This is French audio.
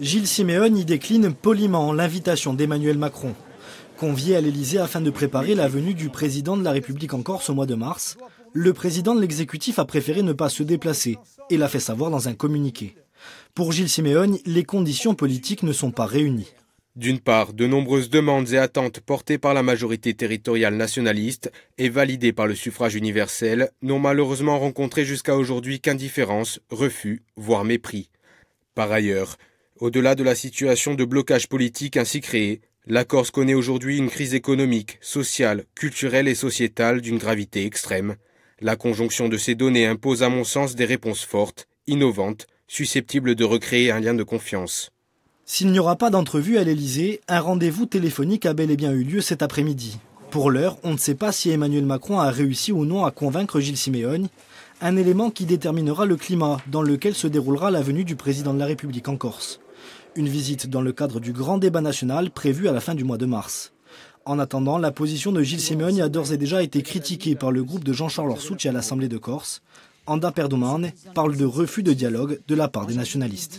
Gilles Siméon y décline poliment l'invitation d'Emmanuel Macron. Convié à l'Elysée afin de préparer la venue du président de la République en Corse au mois de mars, le président de l'exécutif a préféré ne pas se déplacer et l'a fait savoir dans un communiqué. Pour Gilles Siméon, les conditions politiques ne sont pas réunies. D'une part, de nombreuses demandes et attentes portées par la majorité territoriale nationaliste et validées par le suffrage universel n'ont malheureusement rencontré jusqu'à aujourd'hui qu'indifférence, refus, voire mépris. Par ailleurs, au-delà de la situation de blocage politique ainsi créée, la Corse connaît aujourd'hui une crise économique, sociale, culturelle et sociétale d'une gravité extrême. La conjonction de ces données impose à mon sens des réponses fortes, innovantes, susceptibles de recréer un lien de confiance. S'il n'y aura pas d'entrevue à l'Elysée, un rendez-vous téléphonique a bel et bien eu lieu cet après-midi. Pour l'heure, on ne sait pas si Emmanuel Macron a réussi ou non à convaincre Gilles Siméon, un élément qui déterminera le climat dans lequel se déroulera la venue du président de la République en Corse. Une visite dans le cadre du grand débat national prévu à la fin du mois de mars. En attendant, la position de Gilles Simeone a d'ores et déjà été critiquée par le groupe de Jean-Charles Orsucci à l'Assemblée de Corse. Anda Perdomane parle de refus de dialogue de la part des nationalistes.